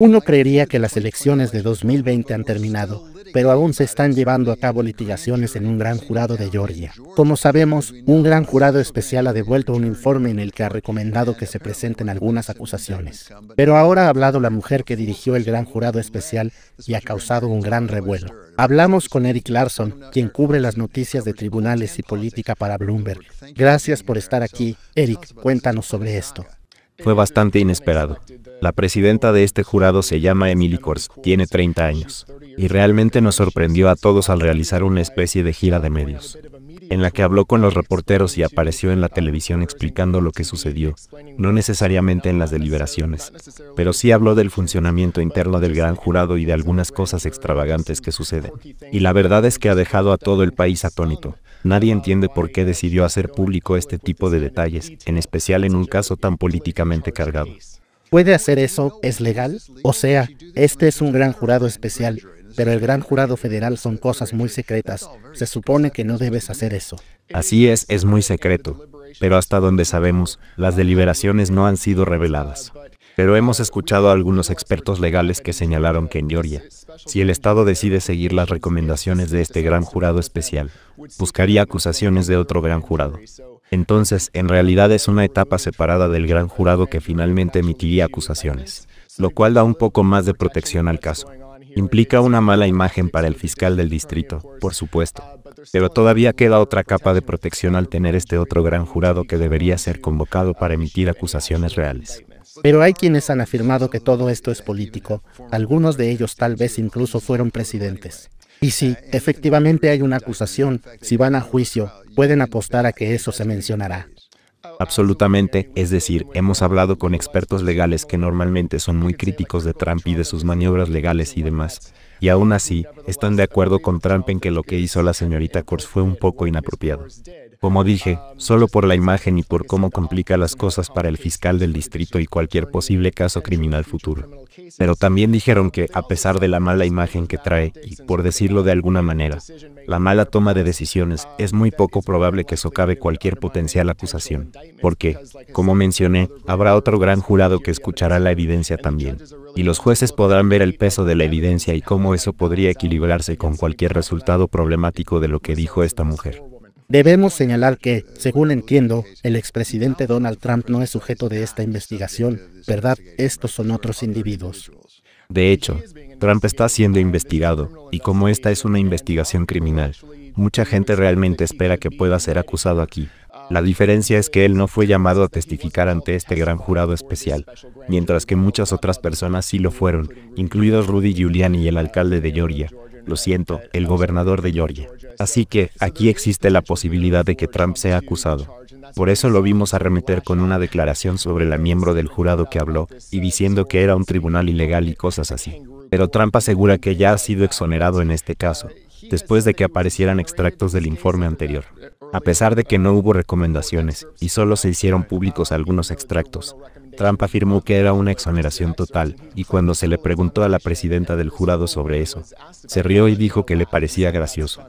Uno creería que las elecciones de 2020 han terminado, pero aún se están llevando a cabo litigaciones en un gran jurado de Georgia. Como sabemos, un gran jurado especial ha devuelto un informe en el que ha recomendado que se presenten algunas acusaciones. Pero ahora ha hablado la mujer que dirigió el gran jurado especial y ha causado un gran revuelo. Hablamos con Eric Larson, quien cubre las noticias de tribunales y política para Bloomberg. Gracias por estar aquí. Eric, cuéntanos sobre esto. Fue bastante inesperado. La presidenta de este jurado se llama Emily Kors, tiene 30 años, y realmente nos sorprendió a todos al realizar una especie de gira de medios, en la que habló con los reporteros y apareció en la televisión explicando lo que sucedió, no necesariamente en las deliberaciones, pero sí habló del funcionamiento interno del gran jurado y de algunas cosas extravagantes que suceden. Y la verdad es que ha dejado a todo el país atónito. Nadie entiende por qué decidió hacer público este tipo de detalles, en especial en un caso tan políticamente cargado. Puede hacer eso, es legal. O sea, este es un gran jurado especial, pero el gran jurado federal son cosas muy secretas. Se supone que no debes hacer eso. Así es, es muy secreto. Pero hasta donde sabemos, las deliberaciones no han sido reveladas. Pero hemos escuchado a algunos expertos legales que señalaron que en Georgia, si el Estado decide seguir las recomendaciones de este gran jurado especial, buscaría acusaciones de otro gran jurado. Entonces, en realidad es una etapa separada del gran jurado que finalmente emitiría acusaciones, lo cual da un poco más de protección al caso. Implica una mala imagen para el fiscal del distrito, por supuesto, pero todavía queda otra capa de protección al tener este otro gran jurado que debería ser convocado para emitir acusaciones reales. Pero hay quienes han afirmado que todo esto es político, algunos de ellos tal vez incluso fueron presidentes. Y si efectivamente hay una acusación, si van a juicio, pueden apostar a que eso se mencionará. Absolutamente, es decir, hemos hablado con expertos legales que normalmente son muy críticos de Trump y de sus maniobras legales y demás, y aún así, están de acuerdo con Trump en que lo que hizo la señorita Kors fue un poco inapropiado. Como dije, solo por la imagen y por cómo complica las cosas para el fiscal del distrito y cualquier posible caso criminal futuro. Pero también dijeron que, a pesar de la mala imagen que trae, y por decirlo de alguna manera, la mala toma de decisiones, es muy poco probable que socave cualquier potencial acusación. Porque, como mencioné, habrá otro gran jurado que escuchará la evidencia también. Y los jueces podrán ver el peso de la evidencia y cómo eso podría equilibrarse con cualquier resultado problemático de lo que dijo esta mujer. Debemos señalar que, según entiendo, el expresidente Donald Trump no es sujeto de esta investigación, ¿verdad? Estos son otros individuos. De hecho, Trump está siendo investigado, y como esta es una investigación criminal, mucha gente realmente espera que pueda ser acusado aquí. La diferencia es que él no fue llamado a testificar ante este gran jurado especial, mientras que muchas otras personas sí lo fueron, incluidos Rudy Giuliani y el alcalde de Georgia, lo siento, el gobernador de Georgia. Así que aquí existe la posibilidad de que Trump sea acusado. Por eso lo vimos arremeter con una declaración sobre la miembro del jurado que habló, y diciendo que era un tribunal ilegal y cosas así. Pero Trump asegura que ya ha sido exonerado en este caso, después de que aparecieran extractos del informe anterior. A pesar de que no hubo recomendaciones, y solo se hicieron públicos algunos extractos, Trump afirmó que era una exoneración total, y cuando se le preguntó a la presidenta del jurado sobre eso, se rió y dijo que le parecía gracioso.